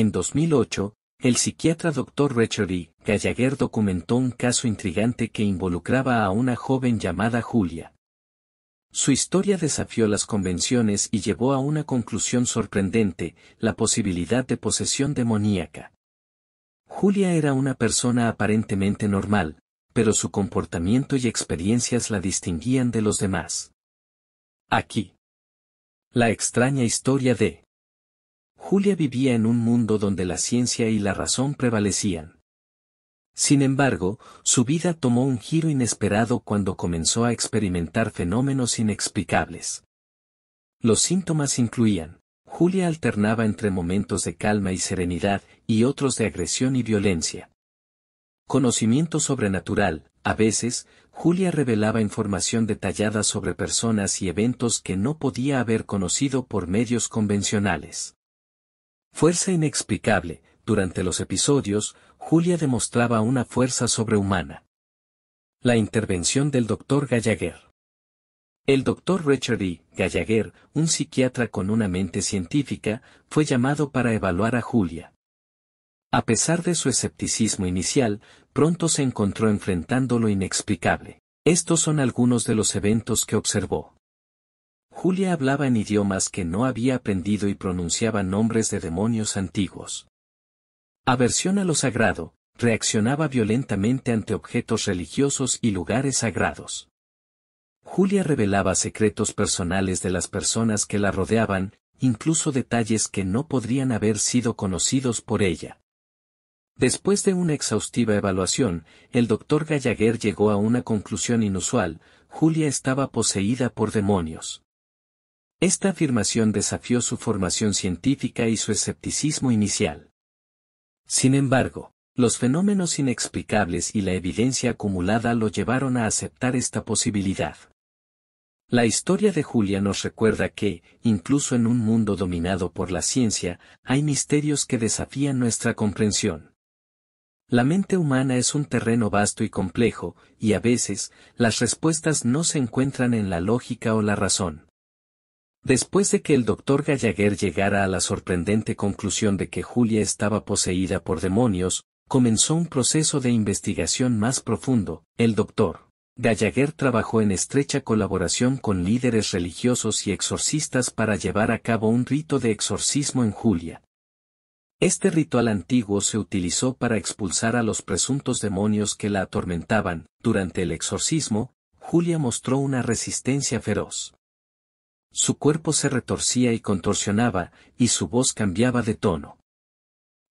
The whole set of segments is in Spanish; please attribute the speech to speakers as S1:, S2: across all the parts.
S1: En 2008, el psiquiatra Dr. Richard E. Gallagher documentó un caso intrigante que involucraba a una joven llamada Julia. Su historia desafió las convenciones y llevó a una conclusión sorprendente, la posibilidad de posesión demoníaca. Julia era una persona aparentemente normal, pero su comportamiento y experiencias la distinguían de los demás. Aquí. La extraña historia de Julia vivía en un mundo donde la ciencia y la razón prevalecían. Sin embargo, su vida tomó un giro inesperado cuando comenzó a experimentar fenómenos inexplicables. Los síntomas incluían, Julia alternaba entre momentos de calma y serenidad y otros de agresión y violencia. Conocimiento sobrenatural, a veces, Julia revelaba información detallada sobre personas y eventos que no podía haber conocido por medios convencionales fuerza inexplicable, durante los episodios, Julia demostraba una fuerza sobrehumana. La intervención del doctor Gallagher. El doctor Richard E. Gallagher, un psiquiatra con una mente científica, fue llamado para evaluar a Julia. A pesar de su escepticismo inicial, pronto se encontró enfrentando lo inexplicable. Estos son algunos de los eventos que observó. Julia hablaba en idiomas que no había aprendido y pronunciaba nombres de demonios antiguos. Aversión a lo sagrado, reaccionaba violentamente ante objetos religiosos y lugares sagrados. Julia revelaba secretos personales de las personas que la rodeaban, incluso detalles que no podrían haber sido conocidos por ella. Después de una exhaustiva evaluación, el doctor Gallagher llegó a una conclusión inusual, Julia estaba poseída por demonios. Esta afirmación desafió su formación científica y su escepticismo inicial. Sin embargo, los fenómenos inexplicables y la evidencia acumulada lo llevaron a aceptar esta posibilidad. La historia de Julia nos recuerda que, incluso en un mundo dominado por la ciencia, hay misterios que desafían nuestra comprensión. La mente humana es un terreno vasto y complejo, y a veces, las respuestas no se encuentran en la lógica o la razón. Después de que el doctor Gallagher llegara a la sorprendente conclusión de que Julia estaba poseída por demonios, comenzó un proceso de investigación más profundo. El doctor Gallagher trabajó en estrecha colaboración con líderes religiosos y exorcistas para llevar a cabo un rito de exorcismo en Julia. Este ritual antiguo se utilizó para expulsar a los presuntos demonios que la atormentaban. Durante el exorcismo, Julia mostró una resistencia feroz. Su cuerpo se retorcía y contorsionaba, y su voz cambiaba de tono.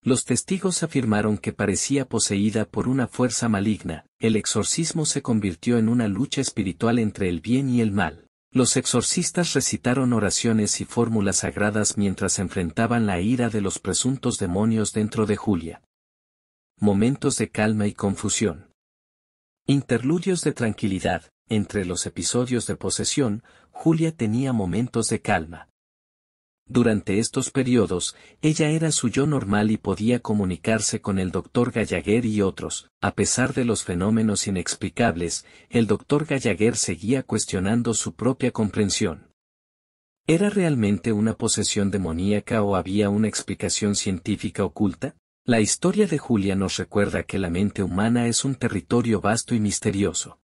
S1: Los testigos afirmaron que parecía poseída por una fuerza maligna, el exorcismo se convirtió en una lucha espiritual entre el bien y el mal. Los exorcistas recitaron oraciones y fórmulas sagradas mientras enfrentaban la ira de los presuntos demonios dentro de Julia. Momentos de calma y confusión. Interludios de tranquilidad. Entre los episodios de posesión, Julia tenía momentos de calma. Durante estos periodos, ella era su yo normal y podía comunicarse con el doctor Gallagher y otros. A pesar de los fenómenos inexplicables, el doctor Gallagher seguía cuestionando su propia comprensión. ¿Era realmente una posesión demoníaca o había una explicación científica oculta? La historia de Julia nos recuerda que la mente humana es un territorio vasto y misterioso.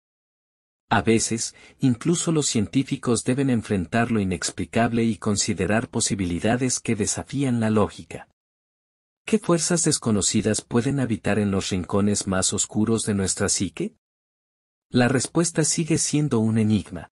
S1: A veces, incluso los científicos deben enfrentar lo inexplicable y considerar posibilidades que desafían la lógica. ¿Qué fuerzas desconocidas pueden habitar en los rincones más oscuros de nuestra psique? La respuesta sigue siendo un enigma.